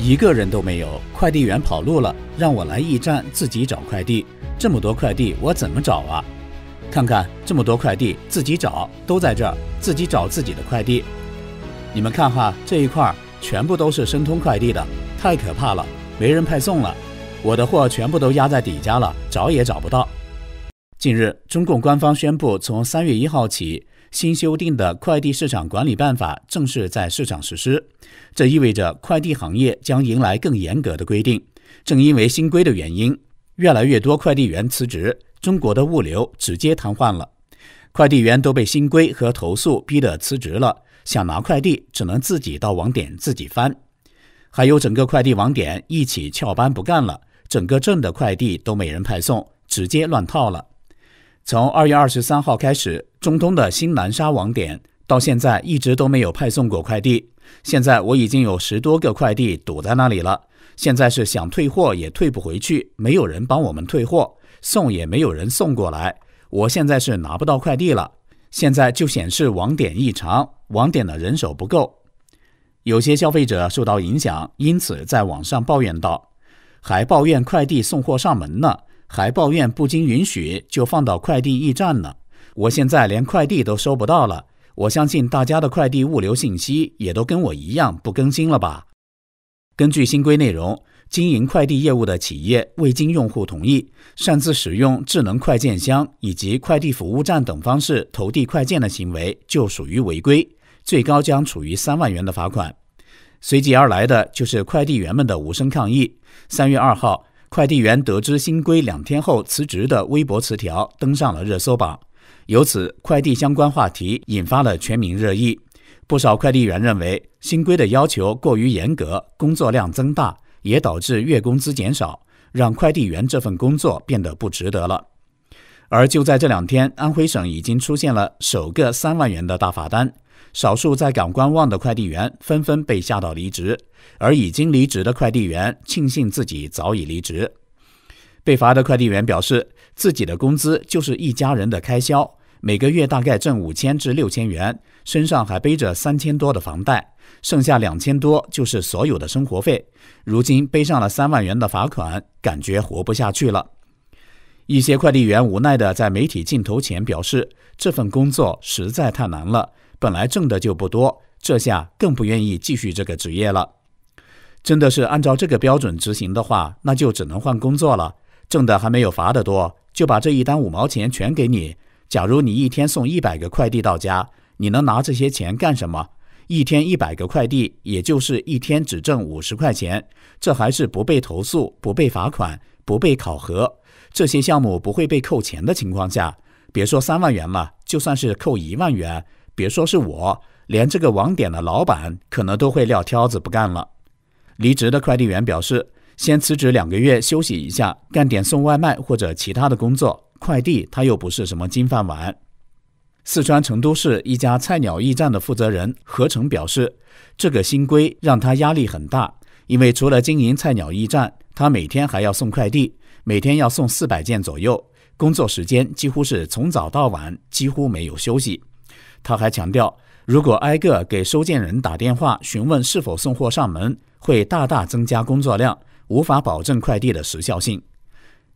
一个人都没有，快递员跑路了，让我来驿站自己找快递。这么多快递，我怎么找啊？看看这么多快递，自己找，都在这儿，自己找自己的快递。你们看哈，这一块儿全部都是申通快递的，太可怕了，没人派送了。我的货全部都压在底价了，找也找不到。近日，中共官方宣布，从三月一号起。新修订的快递市场管理办法正式在市场实施，这意味着快递行业将迎来更严格的规定。正因为新规的原因，越来越多快递员辞职，中国的物流直接瘫痪了。快递员都被新规和投诉逼得辞职了，想拿快递只能自己到网点自己翻。还有整个快递网点一起翘班不干了，整个镇的快递都没人派送，直接乱套了。从二月二十三号开始，中通的新南沙网点到现在一直都没有派送过快递。现在我已经有十多个快递堵在那里了。现在是想退货也退不回去，没有人帮我们退货，送也没有人送过来。我现在是拿不到快递了。现在就显示网点异常，网点的人手不够。有些消费者受到影响，因此在网上抱怨道，还抱怨快递送货上门呢。还抱怨不经允许就放到快递驿站了，我现在连快递都收不到了。我相信大家的快递物流信息也都跟我一样不更新了吧？根据新规内容，经营快递业务的企业未经用户同意，擅自使用智能快件箱以及快递服务站等方式投递快件的行为就属于违规，最高将处于三万元的罚款。随即而来的就是快递员们的无声抗议。三月二号。快递员得知新规两天后辞职的微博词条登上了热搜榜，由此快递相关话题引发了全民热议。不少快递员认为新规的要求过于严格，工作量增大也导致月工资减少，让快递员这份工作变得不值得了。而就在这两天，安徽省已经出现了首个三万元的大罚单。少数在港观望的快递员纷纷被吓到离职，而已经离职的快递员庆幸自己早已离职。被罚的快递员表示，自己的工资就是一家人的开销，每个月大概挣五千至六千元，身上还背着三千多的房贷，剩下两千多就是所有的生活费。如今背上了三万元的罚款，感觉活不下去了。一些快递员无奈地在媒体镜头前表示，这份工作实在太难了。本来挣的就不多，这下更不愿意继续这个职业了。真的是按照这个标准执行的话，那就只能换工作了。挣的还没有罚的多，就把这一单五毛钱全给你。假如你一天送一百个快递到家，你能拿这些钱干什么？一天一百个快递，也就是一天只挣五十块钱。这还是不被投诉、不被罚款、不被考核，这些项目不会被扣钱的情况下，别说三万元了，就算是扣一万元。别说是我，连这个网点的老板可能都会撂挑子不干了。离职的快递员表示，先辞职两个月休息一下，干点送外卖或者其他的工作。快递他又不是什么金饭碗。四川成都市一家菜鸟驿站的负责人何成表示，这个新规让他压力很大，因为除了经营菜鸟驿站，他每天还要送快递，每天要送四百件左右，工作时间几乎是从早到晚，几乎没有休息。他还强调，如果挨个给收件人打电话询问是否送货上门，会大大增加工作量，无法保证快递的时效性。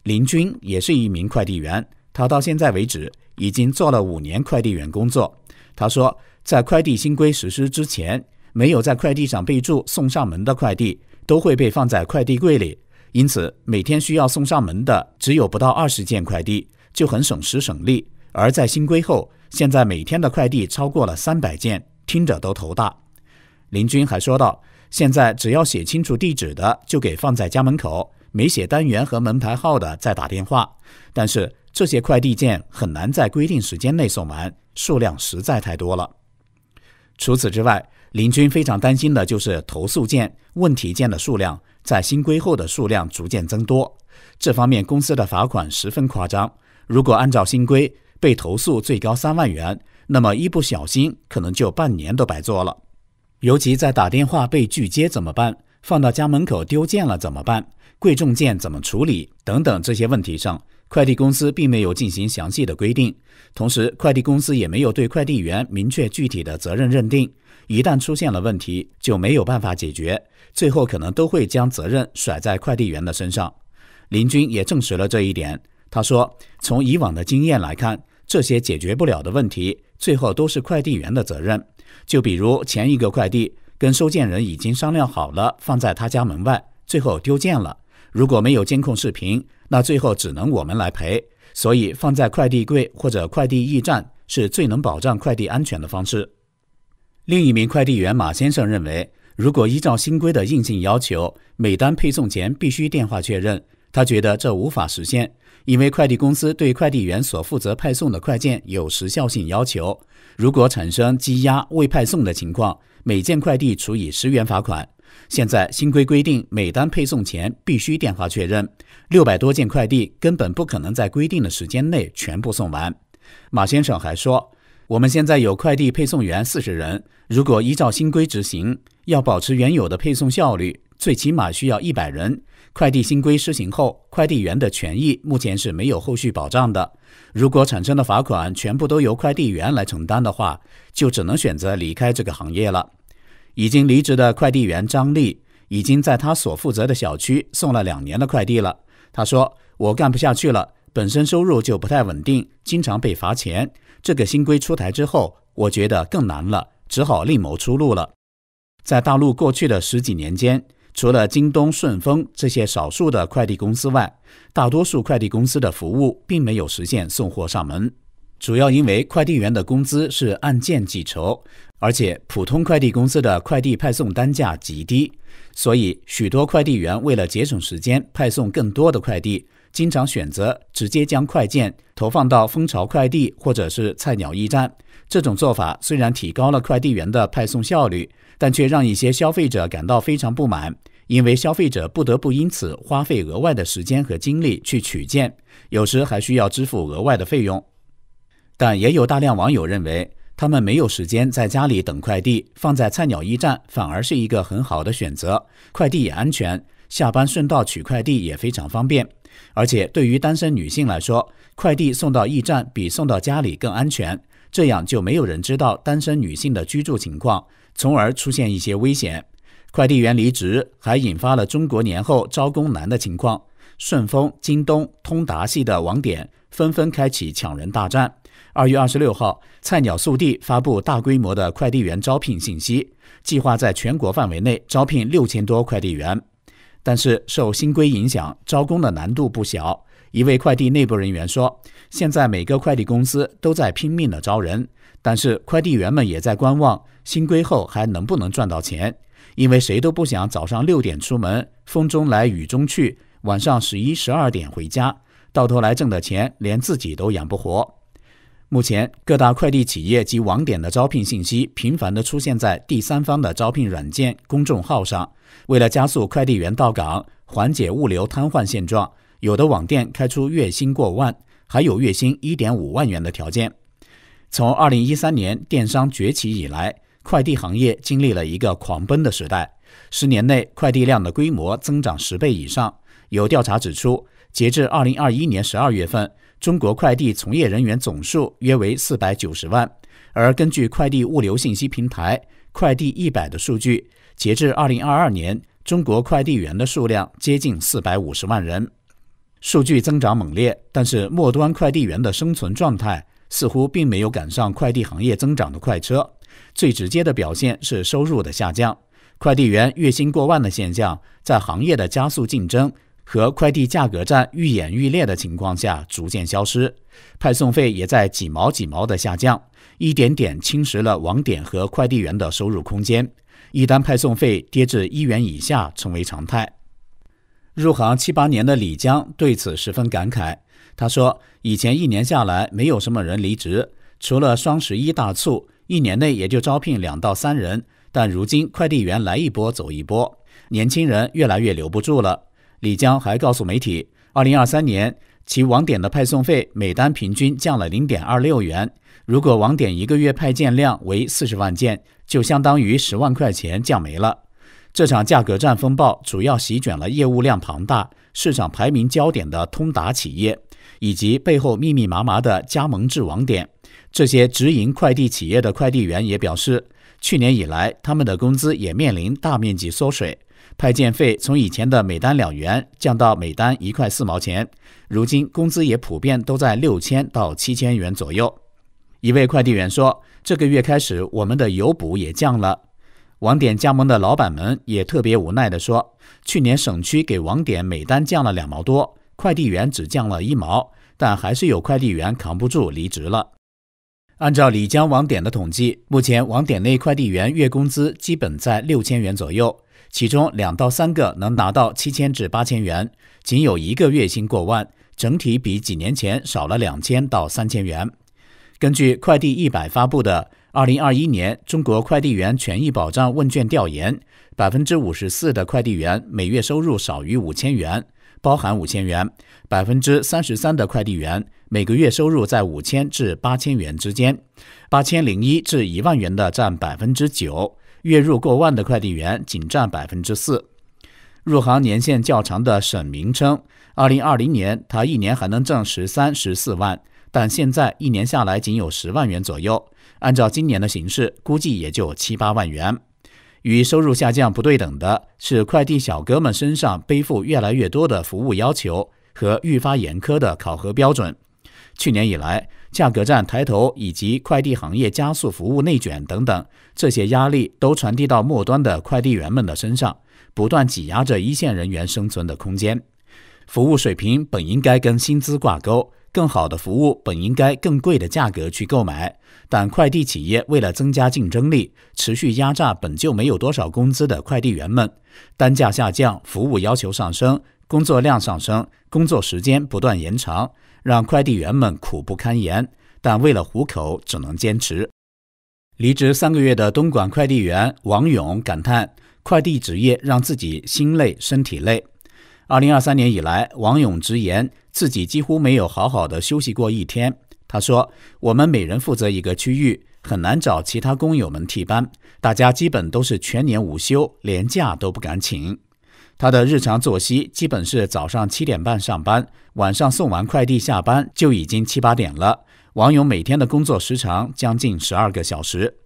林军也是一名快递员，他到现在为止已经做了五年快递员工作。他说，在快递新规实施之前，没有在快递上备注送上门的快递都会被放在快递柜里，因此每天需要送上门的只有不到二十件快递，就很省时省力。而在新规后，现在每天的快递超过了三百件，听着都头大。林军还说到，现在只要写清楚地址的就给放在家门口，没写单元和门牌号的再打电话。但是这些快递件很难在规定时间内送完，数量实在太多了。除此之外，林军非常担心的就是投诉件、问题件的数量在新规后的数量逐渐增多。这方面公司的罚款十分夸张。如果按照新规，被投诉最高三万元，那么一不小心可能就半年都白做了。尤其在打电话被拒接怎么办？放到家门口丢件了怎么办？贵重件怎么处理？等等这些问题上，快递公司并没有进行详细的规定。同时，快递公司也没有对快递员明确具体的责任认定。一旦出现了问题，就没有办法解决，最后可能都会将责任甩在快递员的身上。林军也证实了这一点。他说：“从以往的经验来看，这些解决不了的问题，最后都是快递员的责任。就比如前一个快递跟收件人已经商量好了放在他家门外，最后丢件了。如果没有监控视频，那最后只能我们来赔。所以放在快递柜或者快递驿站是最能保障快递安全的方式。”另一名快递员马先生认为，如果依照新规的硬性要求，每单配送前必须电话确认。他觉得这无法实现，因为快递公司对快递员所负责派送的快件有时效性要求，如果产生积压未派送的情况，每件快递处以十元罚款。现在新规规定，每单配送前必须电话确认，六百多件快递根本不可能在规定的时间内全部送完。马先生还说，我们现在有快递配送员四十人，如果依照新规执行，要保持原有的配送效率，最起码需要一百人。快递新规施行后，快递员的权益目前是没有后续保障的。如果产生的罚款全部都由快递员来承担的话，就只能选择离开这个行业了。已经离职的快递员张丽，已经在他所负责的小区送了两年的快递了。他说：“我干不下去了，本身收入就不太稳定，经常被罚钱。这个新规出台之后，我觉得更难了，只好另谋出路了。”在大陆过去的十几年间，除了京东、顺丰这些少数的快递公司外，大多数快递公司的服务并没有实现送货上门，主要因为快递员的工资是按件计酬，而且普通快递公司的快递派送单价极低，所以许多快递员为了节省时间，派送更多的快递。经常选择直接将快件投放到蜂巢快递或者是菜鸟驿站。这种做法虽然提高了快递员的派送效率，但却让一些消费者感到非常不满，因为消费者不得不因此花费额外的时间和精力去取件，有时还需要支付额外的费用。但也有大量网友认为，他们没有时间在家里等快递，放在菜鸟驿站反而是一个很好的选择，快递也安全，下班顺道取快递也非常方便。而且，对于单身女性来说，快递送到驿站比送到家里更安全，这样就没有人知道单身女性的居住情况，从而出现一些危险。快递员离职还引发了中国年后招工难的情况。顺丰、京东、通达系的网点纷纷开启抢人大战。二月二十六号，菜鸟速递发布大规模的快递员招聘信息，计划在全国范围内招聘六千多快递员。但是受新规影响，招工的难度不小。一位快递内部人员说：“现在每个快递公司都在拼命的招人，但是快递员们也在观望新规后还能不能赚到钱，因为谁都不想早上六点出门，风中来雨中去，晚上十一十二点回家，到头来挣的钱连自己都养不活。”目前，各大快递企业及网点的招聘信息频繁的出现在第三方的招聘软件公众号上。为了加速快递员到岗，缓解物流瘫痪现状，有的网店开出月薪过万，还有月薪一点五万元的条件。从二零一三年电商崛起以来，快递行业经历了一个狂奔的时代。十年内，快递量的规模增长十倍以上。有调查指出，截至二零二一年十二月份。中国快递从业人员总数约为四百九十万，而根据快递物流信息平台“快递一百”的数据，截至二零二二年，中国快递员的数量接近四百五十万人。数据增长猛烈，但是末端快递员的生存状态似乎并没有赶上快递行业增长的快车。最直接的表现是收入的下降。快递员月薪过万的现象，在行业的加速竞争。和快递价格战愈演愈烈的情况下，逐渐消失，派送费也在几毛几毛的下降，一点点侵蚀了网点和快递员的收入空间。一单派送费跌至一元以下成为常态。入行七八年的李江对此十分感慨，他说：“以前一年下来没有什么人离职，除了双十一大促，一年内也就招聘两到三人。但如今快递员来一波走一波，年轻人越来越留不住了。”李江还告诉媒体，2023年其网点的派送费每单平均降了0.26元。如果网点一个月派件量为40万件，就相当于十万块钱降没了。这场价格战风暴主要席卷了业务量庞大、市场排名焦点的通达企业，以及背后密密麻麻的加盟制网点。这些直营快递企业的快递员也表示，去年以来他们的工资也面临大面积缩水。派件费从以前的每单两元降到每单一块四毛钱，如今工资也普遍都在六千到七千元左右。一位快递员说：“这个月开始，我们的油补也降了。”网点加盟的老板们也特别无奈地说：“去年省区给网点每单降了两毛多，快递员只降了一毛，但还是有快递员扛不住离职了。”按照李江网点的统计，目前网点内快递员月工资基本在六千元左右，其中两到三个能拿到七千至八千元，仅有一个月薪过万，整体比几年前少了两千到三千元。根据快递一百发布的《二零二一年中国快递员权益保障问卷调研》，百分之五十四的快递员每月收入少于五千元（包含五千元），百分之三十三的快递员。每个月收入在五千至八千元之间，八千零一至一万元的占百分之九，月入过万的快递员仅占百分之四。入行年限较长的沈明称，二零二零年他一年还能挣十三、十四万，但现在一年下来仅有十万元左右。按照今年的形势，估计也就七八万元。与收入下降不对等的是，快递小哥们身上背负越来越多的服务要求和愈发严苛的考核标准。去年以来，价格战抬头，以及快递行业加速服务内卷等等，这些压力都传递到末端的快递员们的身上，不断挤压着一线人员生存的空间。服务水平本应该跟薪资挂钩，更好的服务本应该更贵的价格去购买，但快递企业为了增加竞争力，持续压榨本就没有多少工资的快递员们，单价下降，服务要求上升，工作量上升，工作时间不断延长。让快递员们苦不堪言，但为了糊口，只能坚持。离职三个月的东莞快递员王勇感叹：“快递职业让自己心累、身体累。”二零二三年以来，王勇直言自己几乎没有好好的休息过一天。他说：“我们每人负责一个区域，很难找其他工友们替班，大家基本都是全年无休，连假都不敢请。”他的日常作息基本是早上七点半上班，晚上送完快递下班就已经七八点了。王勇每天的工作时长将近十二个小时。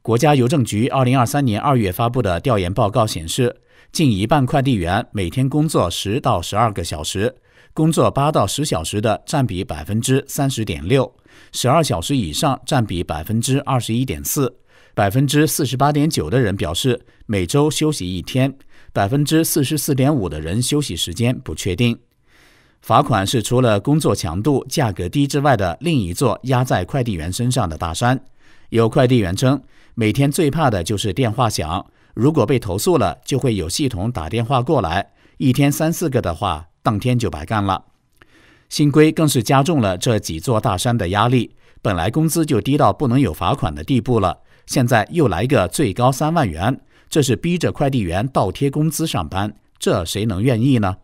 国家邮政局二零二三年二月发布的调研报告显示，近一半快递员每天工作十到十二个小时，工作八到十小时的占比百分之三十点六，十二小时以上占比百分之二十一点四，百分之四十八点九的人表示每周休息一天。百分之四十四点五的人休息时间不确定，罚款是除了工作强度、价格低之外的另一座压在快递员身上的大山。有快递员称，每天最怕的就是电话响，如果被投诉了，就会有系统打电话过来，一天三四个的话，当天就白干了。新规更是加重了这几座大山的压力，本来工资就低到不能有罚款的地步了，现在又来个最高三万元。这是逼着快递员倒贴工资上班，这谁能愿意呢？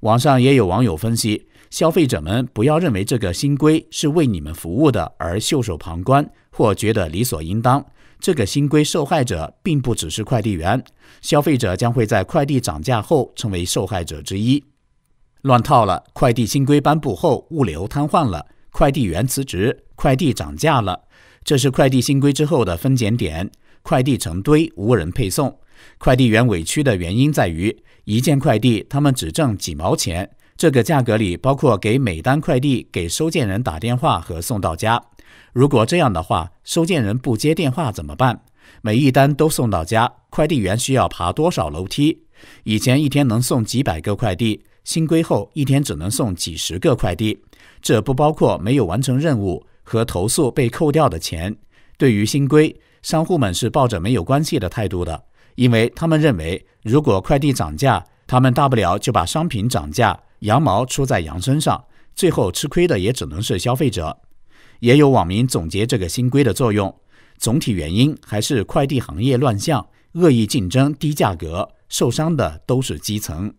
网上也有网友分析，消费者们不要认为这个新规是为你们服务的而袖手旁观，或觉得理所应当。这个新规受害者并不只是快递员，消费者将会在快递涨价后成为受害者之一。乱套了！快递新规颁布后，物流瘫痪了，快递员辞职，快递涨价了，这是快递新规之后的分拣点。快递成堆，无人配送。快递员委屈的原因在于，一件快递他们只挣几毛钱。这个价格里包括给每单快递给收件人打电话和送到家。如果这样的话，收件人不接电话怎么办？每一单都送到家，快递员需要爬多少楼梯？以前一天能送几百个快递，新规后一天只能送几十个快递。这不包括没有完成任务和投诉被扣掉的钱。对于新规。商户们是抱着没有关系的态度的，因为他们认为，如果快递涨价，他们大不了就把商品涨价，羊毛出在羊身上，最后吃亏的也只能是消费者。也有网民总结这个新规的作用，总体原因还是快递行业乱象、恶意竞争、低价格，受伤的都是基层。